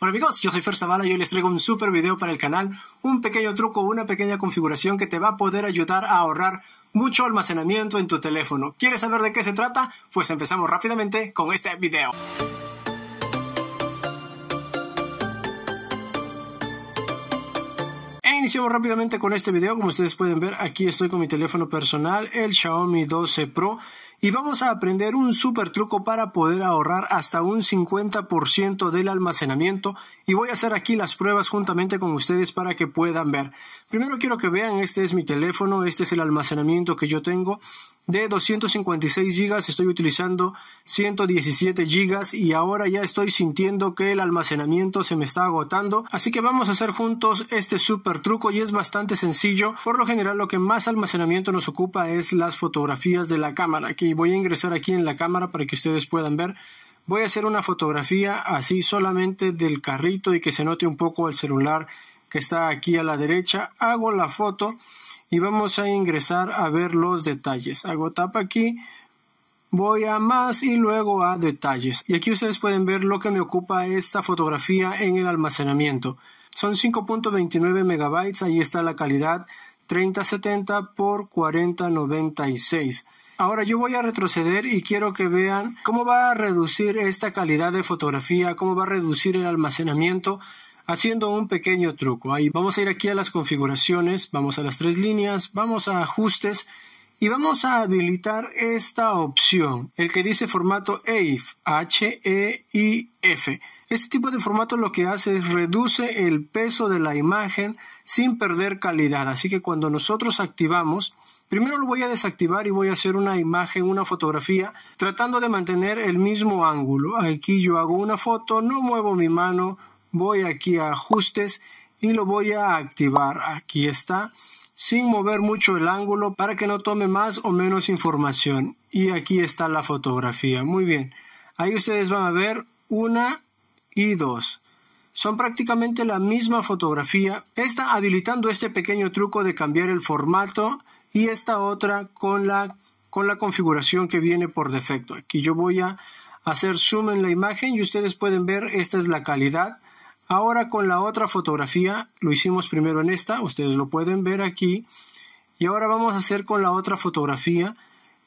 Hola amigos, yo soy Fer Zavala y hoy les traigo un super video para el canal, un pequeño truco, una pequeña configuración que te va a poder ayudar a ahorrar mucho almacenamiento en tu teléfono. ¿Quieres saber de qué se trata? Pues empezamos rápidamente con este video. E iniciamos rápidamente con este video. Como ustedes pueden ver, aquí estoy con mi teléfono personal, el Xiaomi 12 Pro y vamos a aprender un super truco para poder ahorrar hasta un 50% del almacenamiento y voy a hacer aquí las pruebas juntamente con ustedes para que puedan ver. Primero quiero que vean, este es mi teléfono, este es el almacenamiento que yo tengo de 256 GB estoy utilizando 117 GB y ahora ya estoy sintiendo que el almacenamiento se me está agotando. Así que vamos a hacer juntos este super truco y es bastante sencillo. Por lo general lo que más almacenamiento nos ocupa es las fotografías de la cámara. Aquí voy a ingresar aquí en la cámara para que ustedes puedan ver. Voy a hacer una fotografía así solamente del carrito y que se note un poco el celular que está aquí a la derecha. Hago la foto y vamos a ingresar a ver los detalles. Hago tap aquí, voy a más y luego a detalles. Y aquí ustedes pueden ver lo que me ocupa esta fotografía en el almacenamiento. Son 5.29 megabytes, ahí está la calidad 3070 por 4096. Ahora yo voy a retroceder y quiero que vean cómo va a reducir esta calidad de fotografía, cómo va a reducir el almacenamiento haciendo un pequeño truco. Ahí vamos a ir aquí a las configuraciones, vamos a las tres líneas, vamos a ajustes y vamos a habilitar esta opción, el que dice formato EIF, H-E-I-F. Este tipo de formato lo que hace es reduce el peso de la imagen sin perder calidad. Así que cuando nosotros activamos, primero lo voy a desactivar y voy a hacer una imagen, una fotografía, tratando de mantener el mismo ángulo. Aquí yo hago una foto, no muevo mi mano, voy aquí a ajustes y lo voy a activar aquí está sin mover mucho el ángulo para que no tome más o menos información y aquí está la fotografía muy bien ahí ustedes van a ver una y dos son prácticamente la misma fotografía está habilitando este pequeño truco de cambiar el formato y esta otra con la con la configuración que viene por defecto aquí yo voy a hacer zoom en la imagen y ustedes pueden ver esta es la calidad Ahora con la otra fotografía, lo hicimos primero en esta, ustedes lo pueden ver aquí. Y ahora vamos a hacer con la otra fotografía.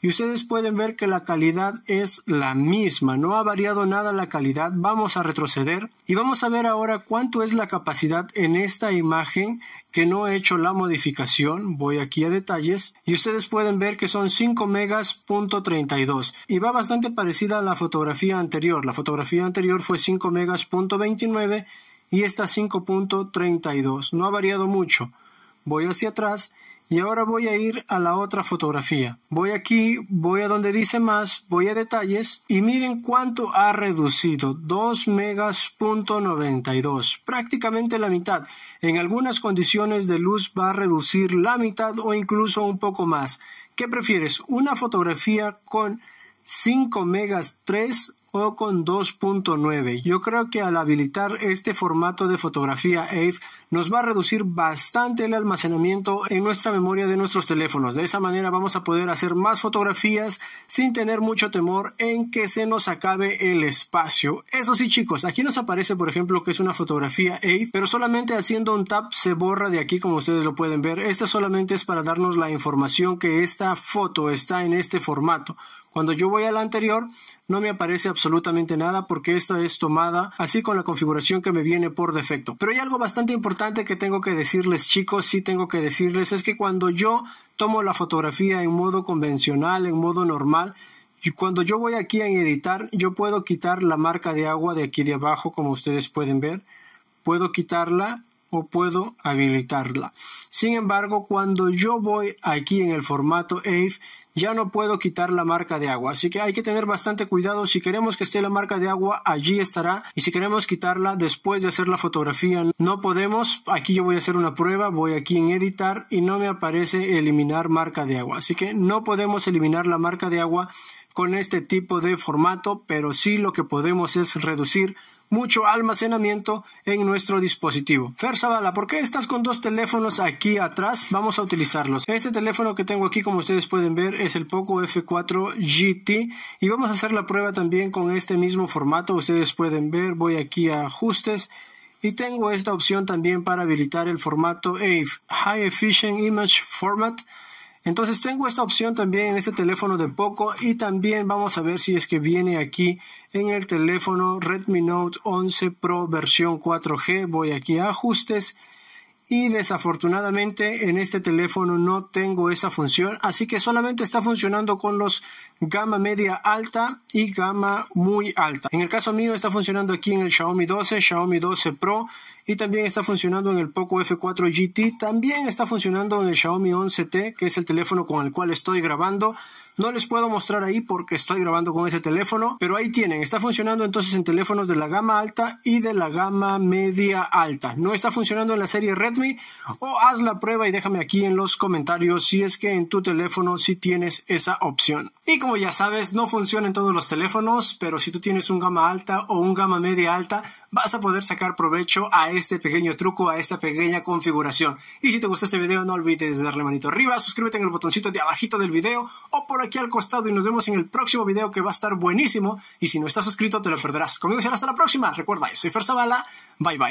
Y ustedes pueden ver que la calidad es la misma, no ha variado nada la calidad. Vamos a retroceder y vamos a ver ahora cuánto es la capacidad en esta imagen que no he hecho la modificación. Voy aquí a detalles y ustedes pueden ver que son 5 megas.32 y va bastante parecida a la fotografía anterior. La fotografía anterior fue 5 29 y esta 5.32. No ha variado mucho. Voy hacia atrás y ahora voy a ir a la otra fotografía. Voy aquí, voy a donde dice más, voy a detalles y miren cuánto ha reducido. 2 megas.92. prácticamente la mitad. En algunas condiciones de luz va a reducir la mitad o incluso un poco más. ¿Qué prefieres? ¿Una fotografía con 5 megas 3 o con 2.9. Yo creo que al habilitar este formato de fotografía AVE nos va a reducir bastante el almacenamiento en nuestra memoria de nuestros teléfonos. De esa manera vamos a poder hacer más fotografías sin tener mucho temor en que se nos acabe el espacio. Eso sí chicos, aquí nos aparece por ejemplo que es una fotografía AVE, pero solamente haciendo un tap se borra de aquí como ustedes lo pueden ver. Esta solamente es para darnos la información que esta foto está en este formato. Cuando yo voy a la anterior, no me aparece absolutamente nada porque esta es tomada así con la configuración que me viene por defecto. Pero hay algo bastante importante que tengo que decirles, chicos, sí tengo que decirles, es que cuando yo tomo la fotografía en modo convencional, en modo normal, y cuando yo voy aquí a editar, yo puedo quitar la marca de agua de aquí de abajo, como ustedes pueden ver. Puedo quitarla o puedo habilitarla. Sin embargo, cuando yo voy aquí en el formato AVE, ya no puedo quitar la marca de agua. Así que hay que tener bastante cuidado. Si queremos que esté la marca de agua, allí estará. Y si queremos quitarla después de hacer la fotografía, no podemos. Aquí yo voy a hacer una prueba. Voy aquí en editar y no me aparece eliminar marca de agua. Así que no podemos eliminar la marca de agua con este tipo de formato, pero sí lo que podemos es reducir mucho almacenamiento en nuestro dispositivo. Fer Zavala, ¿por qué estás con dos teléfonos aquí atrás? Vamos a utilizarlos. Este teléfono que tengo aquí, como ustedes pueden ver, es el Poco F4 GT y vamos a hacer la prueba también con este mismo formato. Ustedes pueden ver, voy aquí a ajustes y tengo esta opción también para habilitar el formato AVE, High Efficient Image Format. Entonces tengo esta opción también en este teléfono de Poco y también vamos a ver si es que viene aquí en el teléfono Redmi Note 11 Pro versión 4G. Voy aquí a ajustes y desafortunadamente en este teléfono no tengo esa función, así que solamente está funcionando con los gama media alta y gama muy alta. En el caso mío está funcionando aquí en el Xiaomi 12, Xiaomi 12 Pro y también está funcionando en el Poco F4 GT, también está funcionando en el Xiaomi 11T, que es el teléfono con el cual estoy grabando. No les puedo mostrar ahí porque estoy grabando con ese teléfono, pero ahí tienen, está funcionando entonces en teléfonos de la gama alta y de la gama media alta. No está funcionando en la serie Redmi o haz la prueba y déjame aquí en los comentarios si es que en tu teléfono si sí tienes esa opción. Y como ya sabes, no funciona en todos los teléfonos, pero si tú tienes un gama alta o un gama media alta, vas a poder sacar provecho a este pequeño truco, a esta pequeña configuración. Y si te gustó este video, no olvides darle manito arriba, suscríbete en el botoncito de abajito del video o por aquí al costado y nos vemos en el próximo video que va a estar buenísimo. Y si no estás suscrito, te lo perderás. Conmigo será hasta la próxima. Recuerda, yo soy Fer Bye bye.